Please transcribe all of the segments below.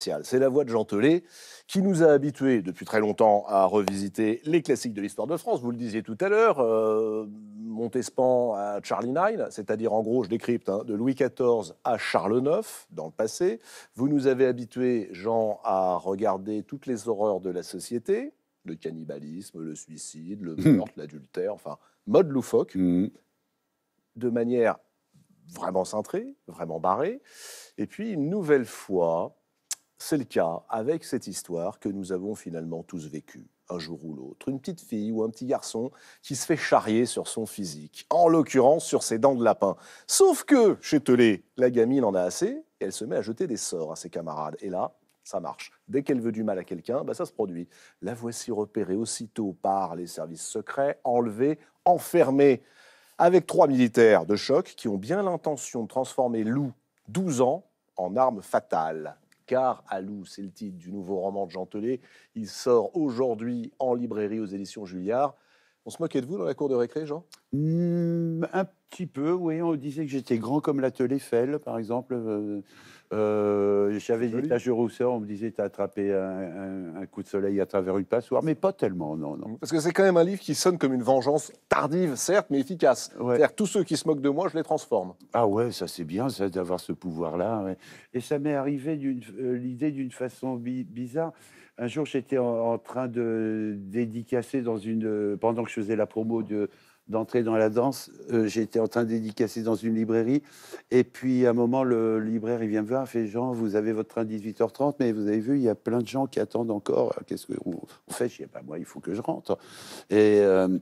C'est la voix de Jean qui nous a habitués depuis très longtemps à revisiter les classiques de l'histoire de France. Vous le disiez tout à l'heure, euh, Montespan à Charlie IX, c'est-à-dire en gros, je décrypte, hein, de Louis XIV à Charles IX dans le passé. Vous nous avez habitués, Jean, à regarder toutes les horreurs de la société, le cannibalisme, le suicide, le hmm. meurtre, l'adultère, enfin, mode loufoque, hmm. de manière vraiment cintrée, vraiment barrée. Et puis, une nouvelle fois, c'est le cas avec cette histoire que nous avons finalement tous vécue un jour ou l'autre, une petite fille ou un petit garçon qui se fait charrier sur son physique, en l'occurrence sur ses dents de lapin. Sauf que, chez Telé, la gamine en a assez, et elle se met à jeter des sorts à ses camarades. Et là, ça marche. Dès qu'elle veut du mal à quelqu'un, bah, ça se produit. La voici repérée aussitôt par les services secrets, enlevée, enfermée, avec trois militaires de choc qui ont bien l'intention de transformer Lou, 12 ans, en arme fatale car à Alou, c'est le titre du nouveau roman de Jean Il sort aujourd'hui en librairie aux éditions Julliard. On se moquait de vous dans la cour de récré, Jean mmh, Un petit peu, oui. On disait que j'étais grand comme l'atelier Fell, par exemple. Euh, euh, j'avais des taches de rousseur, on me disait as attrapé un, coup de soleil à travers une passoire, mais pas tellement, non. non. Parce que c'est quand même un livre qui sonne comme une vengeance tardive, certes, mais efficace. C'est-à-dire, tous ceux qui se moquent de moi, je les transforme. Ah ouais, ça c'est bien, d'avoir ce pouvoir-là. Et ça m'est arrivé euh, l'idée d'une façon bizarre un jour, j'étais en, train de dédicacer dans une. Pendant que je faisais la promo de, d'entrer dans la danse, euh, j'étais en train de dédicacer dans une librairie. Et puis, à un moment, le, libraire, vient me voir, il fait Jean, vous avez votre train 18h30, mais vous avez vu, il y a plein de gens qui attendent encore. Qu'est-ce qu'on fait Je dis bah, Moi, il faut que je rentre. Et. Euh,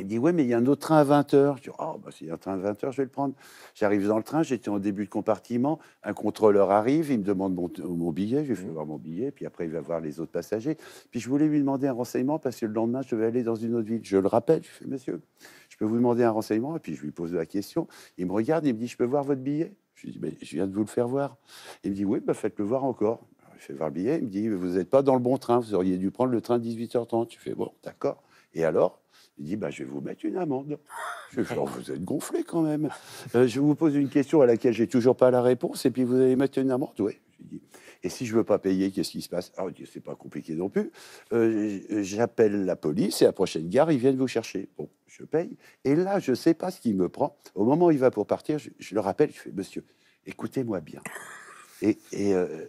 il dit Oui, mais il y a un autre train à 20h. Je dis Oh, bah, s'il y a un train à 20h, je vais le prendre. J'arrive dans le train, j'étais en début de compartiment. Un contrôleur arrive, il me demande mon, billet. Je lui fais mmh. voir mon billet, puis après, il va voir les autres passagers. Puis je voulais lui demander un renseignement parce que le lendemain, je vais aller dans une autre ville. Je le rappelle, je fais Monsieur, je peux vous demander un renseignement Et puis je lui pose la question. Il me regarde, il me dit Je peux voir votre billet Je lui dis Je viens de vous le faire voir. Il me dit Oui, bah, faites-le voir encore. Je fais voir le billet. Il me dit Vous n'êtes pas dans le bon train, vous auriez dû prendre le train 18h30. Je fais Bon, d'accord. Et alors, il dit, bah, je vais vous mettre une amende. Je oh, vous êtes gonflé quand même. Euh, je vous pose une question à laquelle j'ai toujours pas la réponse, et puis vous allez mettre une amende. Oui. Et si je veux pas payer, qu'est-ce qui se passe Ah, c'est pas compliqué non plus. Euh, j'appelle la police et à la prochaine gare, ils viennent vous chercher. Bon, je paye. Et là, je sais pas ce qui me prend. Au moment où il va pour partir, je, le rappelle, je fais, monsieur, écoutez-moi bien. Et, et euh,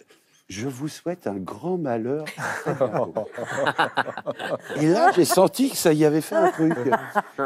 je vous souhaite un grand malheur. et là, j'ai senti que ça y avait fait un truc.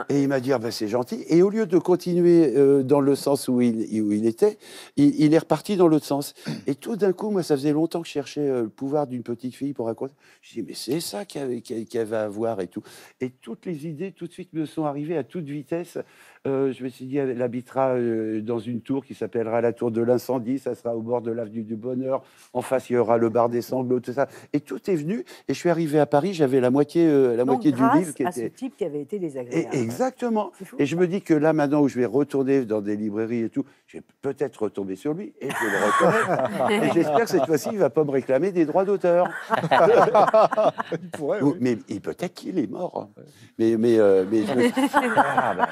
Et il m'a dit, ah ben, c'est gentil. Et au lieu de continuer euh, dans le sens où il, était, il, est reparti dans l'autre sens. Et tout d'un coup, moi, ça faisait longtemps que je cherchais euh, le pouvoir d'une petite fille pour raconter. Je dis, mais c'est ça qu'elle va avoir et tout. Et toutes les idées, tout de suite, me sont arrivées à toute vitesse. Euh, je me suis dit, elle habitera dans une tour qui s'appellera la tour de l'incendie. Ça sera au bord de l'avenue du bonheur, en face il y aura le bar des sanglots, tout ça. Et tout est venu. Et je suis arrivé à Paris, j'avais la moitié, euh, la moitié du livre qui à était. ce type qui avait été désagréable. exactement. et je me dis que là, maintenant où je vais retourner dans des librairies et tout, je vais peut-être retomber sur lui et je le reconnais. et j'espère que cette fois-ci, il va pas me réclamer des droits d'auteur. il Mais, peut-être qu'il est mort. Mais, mais, euh, mais je ah,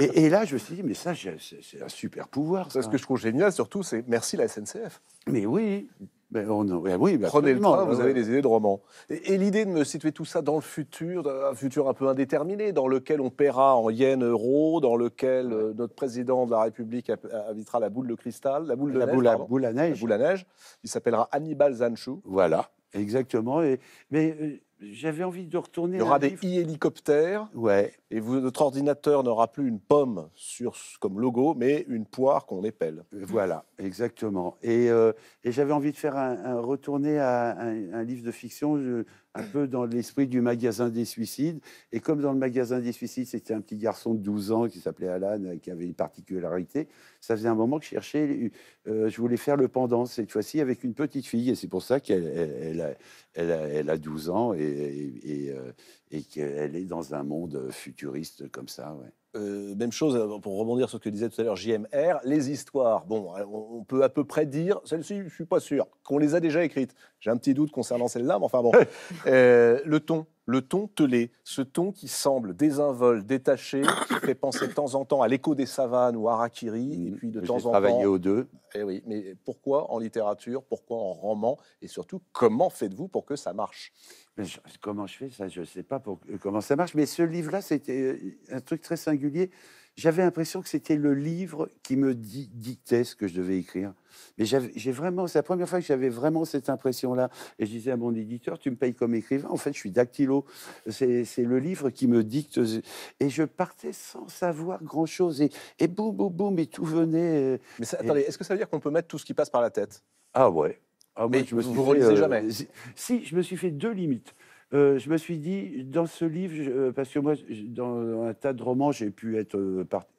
ben. et, là, je me suis dit, mais ça, c'est un super pouvoir. Ça. Ce que je trouve génial, surtout, c'est merci la SNCF. Mais oui, oui, Prenez le train, vous avez des idées de romans. Et, l'idée de me situer tout ça dans le futur, euh, un futur un peu indéterminé, dans lequel on paiera en yens euros, dans lequel euh, notre président de la République habitera la boule de cristal, la boule de la neige, boule, à, neige. La boule à neige. Il s'appellera Hannibal Zanchou. Voilà, exactement. Et, mais euh, j'avais envie de retourner. Il y aura des e-hélicoptères. Ouais. Et votre notre ordinateur n'aura plus une pomme sur, comme logo, mais une poire qu'on épelle. Voilà. Exactement. Euh, et, j'avais envie de faire un, retourné retourner à un, livre de fiction, un peu dans l'esprit du magasin des suicides. Et comme dans le magasin des suicides, c'était un petit garçon de 12 ans qui s'appelait Alan, euh, qui avait une particularité, ça faisait un moment que je cherchais, euh, je voulais faire le pendant cette fois-ci avec une petite fille. Et c'est pour ça qu'elle elle, a, 12 ans et, et qu'elle est dans un monde futuriste comme ça. Ouais. Euh, même chose, euh, pour rebondir sur ce que disait tout à l'heure JMR, les histoires, bon, euh, on peut à peu près dire, celle ci je suis pas sûr, qu'on les a déjà écrites. J'ai un petit doute concernant celle-là, mais enfin bon. le ton, le ton telé, ce ton qui semble désinvolte, détaché, qui fait penser de temps en temps à l'écho des savanes ou à Rakiri, et mm, puis de temps en temps... J'ai aux deux. Eh oui, mais pourquoi en littérature, pourquoi en roman et surtout comment faites-vous pour que ça marche Comment je fais ça Je ne sais pas pour, euh, comment ça marche, mais ce livre-là, c'était euh, un truc très singulier. J'avais l'impression que c'était le livre qui me dictait ce que je devais écrire. Mais j'ai vraiment, c'est la première fois que j'avais vraiment cette impression-là. Et je disais à mon éditeur, tu me payes comme écrivain. En fait, je suis dactylo. C'est le livre qui me dicte. Euh, et je partais sans savoir grand-chose. Et, et boum, boum, boum, et tout venait. Mais ça, attendez, est-ce que ça veut dire qu'on peut mettre tout ce qui passe par la tête Ah ouais. Ah, Mais je me vous relisez euh, jamais. Si, je me suis fait deux limites. Euh, je me suis dit, dans ce livre, euh, parce que moi, dans, un tas de romans, j'ai pu être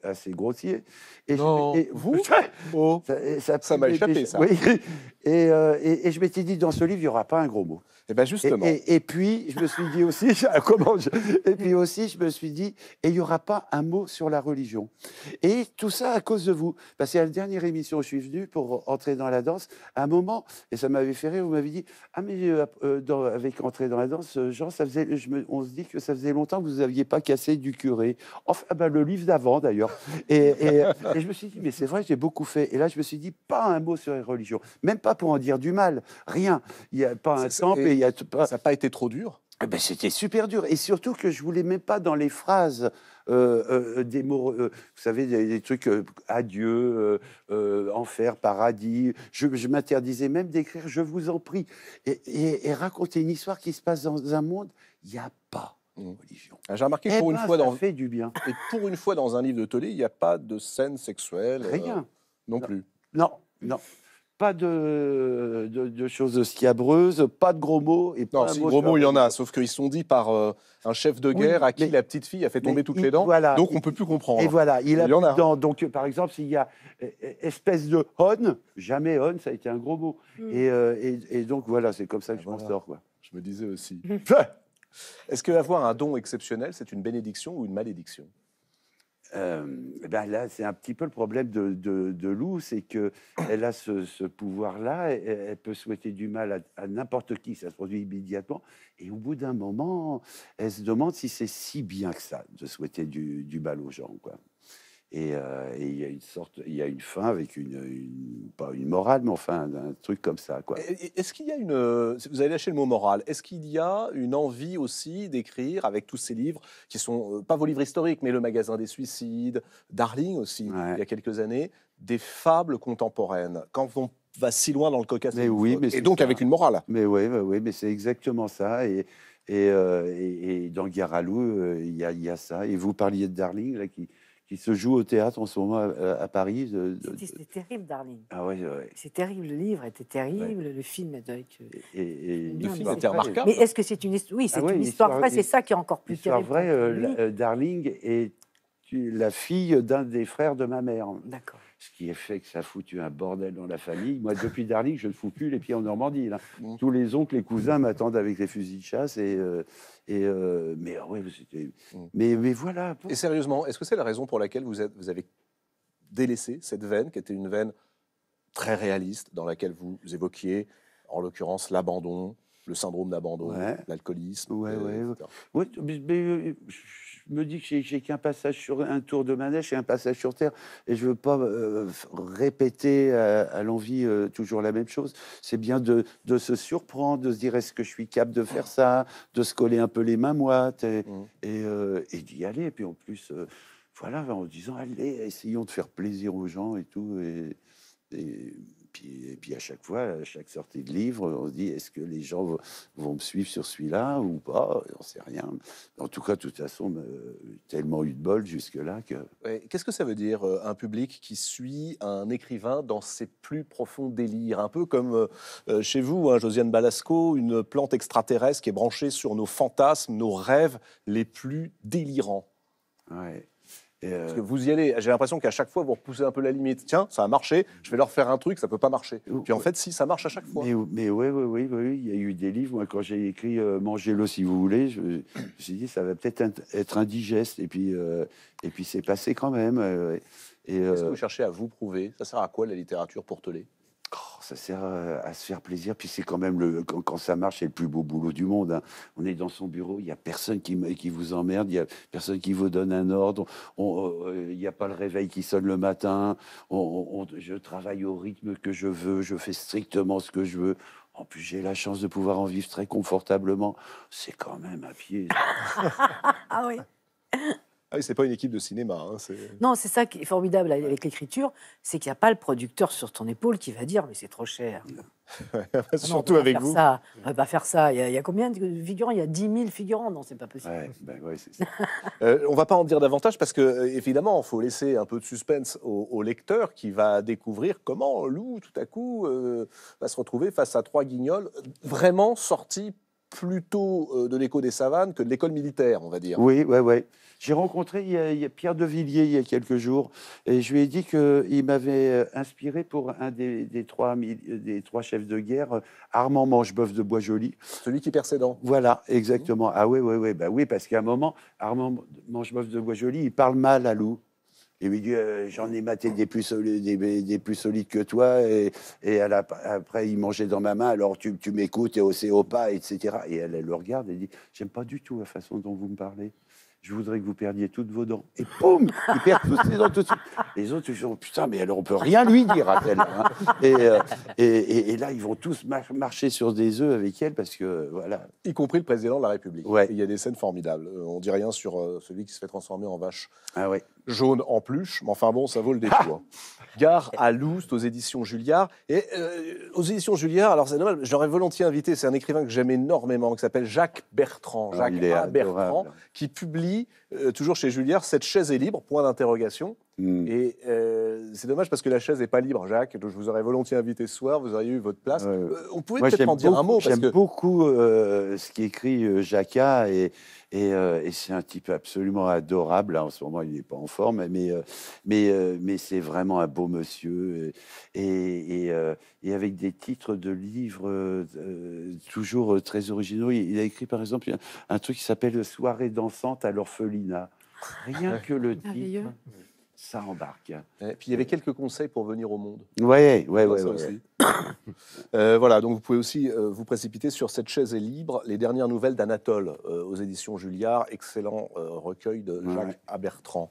assez grossier. Et, non. vous Ça m'a oh. échappé, ça. Et, et, et, je m'étais dit, dans ce livre, il n'y aura pas un gros mot. Eh ben, et justement. Et, puis je me suis dit aussi, ah, comment Et puis aussi je me suis dit, et il n'y aura pas un mot sur la religion. Et tout ça à cause de vous, parce qu'à la dernière émission, je suis venu pour entrer dans la danse. À un moment, et ça m'avait fait rire, vous m'avez dit, ah mais euh, euh, avec entrer dans la danse, euh, Jean, ça faisait, on se dit que ça faisait longtemps que vous n'aviez pas cassé du curé. Enfin, bah, le livre d'avant d'ailleurs. Et, je me suis dit, mais c'est vrai, j'ai beaucoup fait. Et là, je me suis dit, pas un mot sur les religions, même pas pour en dire du mal, rien. Il n'y a pas un temple. Ça n'a pas été trop dur eh ben, c'était super dur. Et surtout que je voulais même pas dans les phrases euh, euh, des mots, euh, vous savez, des, trucs adieu, enfer, paradis. Je, je m'interdisais même d'écrire je vous en prie. Et, raconter une histoire qui se passe dans un monde, il n'y a pas. de mmh. religion. Ah, j'ai remarqué que eh pour une ben, fois dans fait du bien. Et pour une fois dans un livre de Tolé, il n'y a pas de scène sexuelle. Rien. non plus. Non, non pas de, choses scabreuses, pas de gros mots. Et pas non, si gros mots, il y en a, sauf qu'ils sont dits par euh, un chef de guerre à qui la petite fille a fait tomber toutes les dents, donc on ne peut plus comprendre. Et voilà, il, y en a. donc, par exemple, s'il y a eh, espèce de hon, jamais hon, ça a été un gros mot. Hmm. Euh, et, donc, voilà, c'est comme ça que ah, je m'en sors. Je me disais aussi. Est-ce qu'avoir un don exceptionnel, c'est une bénédiction ou une malédiction euh, eh ben là, c'est un petit peu le problème de, Lou, c'est qu'elle a ce, pouvoir-là, elle, peut souhaiter du mal à, n'importe qui, ça se produit immédiatement, et au bout d'un moment, elle se demande si c'est si bien que ça, de souhaiter du, du mal aux gens. Quoi. Euh, et, il y a une sorte, il y a une fin avec une, une pas une morale, mais enfin un truc comme ça. Quoi. Est-ce qu'il y a une, euh, vous avez lâché le mot morale, est-ce qu'il y a une envie aussi d'écrire avec tous ces livres qui sont euh, pas vos livres historiques, mais le magasin des suicides, Darling aussi, il y a quelques années, des fables contemporaines. Quand on va si loin dans le Caucase... et donc avec une morale. Mais oui, mais oui, mais c'est exactement ça. Et, et, et, dans Garalou, il y, y, a ça. Et vous parliez de Darling là qui qui se joue au théâtre en ce moment à, Paris. C'était terrible, Darling. Ah ouais, ouais. C'est terrible. Le livre était terrible. Le film le film était remarquable. Mais est-ce que c'est une histoire Oui, ah c'est une histoire, vraie. C'est ça qui est encore plus terrible. Histoire vraie. Euh, euh, Darling est la fille d'un des frères de ma mère. D'accord. Ce qui est fait que ça a foutu un bordel dans la famille. Moi, depuis Darling, je ne fous plus les pieds en Normandie. Mm. Tous les oncles, les cousins m'attendent avec des fusils de chasse. Et, euh, euh, mais, ah ouais, mm. mais, mais voilà. Et sérieusement, est-ce que c'est la raison pour laquelle vous avez délaissé cette veine, qui était une veine très réaliste, dans laquelle vous évoquiez, en l'occurrence, l'abandon, le syndrome d'abandon, l'alcoolisme. Ouais, euh, ouais, ouais, euh, je me dis que j'ai qu'un passage sur un tour de manège et un passage sur terre, et je veux pas euh, répéter à, l'envie toujours la même chose. C'est bien de, de, se surprendre, de se dire est-ce que je suis capable de faire ça, de se coller un peu les mains moites et, mm. d'y aller. Et puis en plus, voilà, en disant allez, essayons de faire plaisir aux gens et tout. et, et puis, et puis à chaque fois, à chaque sortie de livre, on se dit est-ce que les gens vont me suivre sur celui-là ou pas On ne sait rien. En tout cas, de toute façon, euh, tellement eu de bol jusque-là que. Qu'est-ce que ça veut dire euh, un public qui suit un écrivain dans ses plus profonds délires Un peu comme euh, chez vous, hein, Josiane Balasco, une plante extraterrestre qui est branchée sur nos fantasmes, nos rêves les plus délirants. Ouais. Euh, Parce que vous y allez, j'ai l'impression qu'à chaque fois vous repoussez un peu la limite. Tiens, ça a marché, je vais leur faire un truc, ça peut pas marcher. Puis en fait, si, ça marche à chaque fois. Mais, oui, oui, oui, oui, il y a eu des livres. Moi, quand j'ai écrit manger euh, Mangez-le si vous voulez, je, me suis dit ça va peut-être être indigeste. Et puis, euh, puis c'est passé quand même. est ce que vous cherchez à vous prouver Ça sert à quoi la littérature pour teler Oh, ça sert euh, à se faire plaisir. Puis c'est quand même le quand, ça marche, c'est le plus beau boulot du monde. Hein. On est dans son bureau, il n'y a personne qui, qui vous emmerde, il n'y a personne qui vous donne un ordre, euh, il n'y a pas le réveil qui sonne le matin. On, je travaille au rythme que je veux, je fais strictement ce que je veux. En plus, j'ai la chance de pouvoir en vivre très confortablement. C'est quand même un pied. ah oui. Ah c'est pas une équipe de cinéma. Hein, non, c'est ça qui est formidable avec l'écriture, c'est qu'il n'y a pas le producteur sur ton épaule qui va dire mais c'est trop cher. Ah surtout avec vous. Ça. On va pas faire ça. Il y, a, combien de figurants Il y a 10 000 figurants. Non, c'est pas possible. Ouais, bah euh, on va pas en dire davantage parce que euh, évidemment, il faut laisser un peu de suspense au, lecteur qui va découvrir comment Lou, tout à coup, euh, va se retrouver face à trois guignols vraiment sortis plutôt euh, de l'écho des savanes que de l'école militaire, on va dire. Oui, oui, oui. J'ai rencontré Pierre de Villiers il y a quelques jours et je lui ai dit qu'il m'avait euh, inspiré pour un des, trois, des trois chefs de guerre, euh, Armand Mangeboeuf de Boisjoli. Celui qui dents. Voilà, exactement. Ah oui, oui, oui, bah oui parce qu'à un moment, Armand Mangeboeuf de Boisjoli, il parle mal à loup. Il lui dit, j'en ai maté des plus, solides, des, plus solides que toi. Et, après, il mangeait dans ma main. Alors, tu, m'écoutes et au pas, etc. Et elle le regarde et dit, j'aime pas du tout la façon dont vous me parlez je voudrais que vous perdiez toutes vos dents. Et poum, il perd toutes ses dents tout de suite. Les autres ils disent, putain, mais alors on peut rien lui dire à elle. Hein. Euh, et, là, ils vont tous marcher sur des œufs avec elle parce que, voilà. Y compris le président de la République. Ouais. Il y a des scènes formidables. Euh, on dit rien sur euh, celui qui se fait transformer en vache ah ouais. jaune en pluche, mais enfin bon, ça vaut le détour. Gare à Loust, aux éditions Julliard. Et euh, aux éditions Julliard, alors c'est normal, j'aurais volontiers invité, c'est un écrivain que j'aime énormément, qui s'appelle Jacques Bertrand, ah, Jacques Bertrand, qui publie euh, toujours chez Julliard, cette chaise est libre, point d'interrogation. Hmm. Et euh, c'est dommage parce que la chaise n'est pas libre, Jacques. Donc je vous aurais volontiers invité ce soir, vous auriez eu votre place. Euh, on pouvait peut-être en dire un mot. J'aime beaucoup ce qu'écrit Jacques et, et, et c'est un type absolument adorable. en ce moment, il n'est pas en forme, mais, mais, mais c'est vraiment un beau monsieur et, avec des titres de livres toujours très originaux. Il, a écrit par exemple un, truc qui s'appelle Soirée dansante à l'orphelin Rien que le titre, ça embarque. Et puis il y avait quelques conseils pour venir au monde. Oui, ouais, oui. Euh, voilà, donc vous pouvez aussi euh, vous précipiter sur Cette chaise est libre, les dernières nouvelles d'Anatole euh, aux éditions Julliard, excellent recueil de Jacques ouais. Abertrand.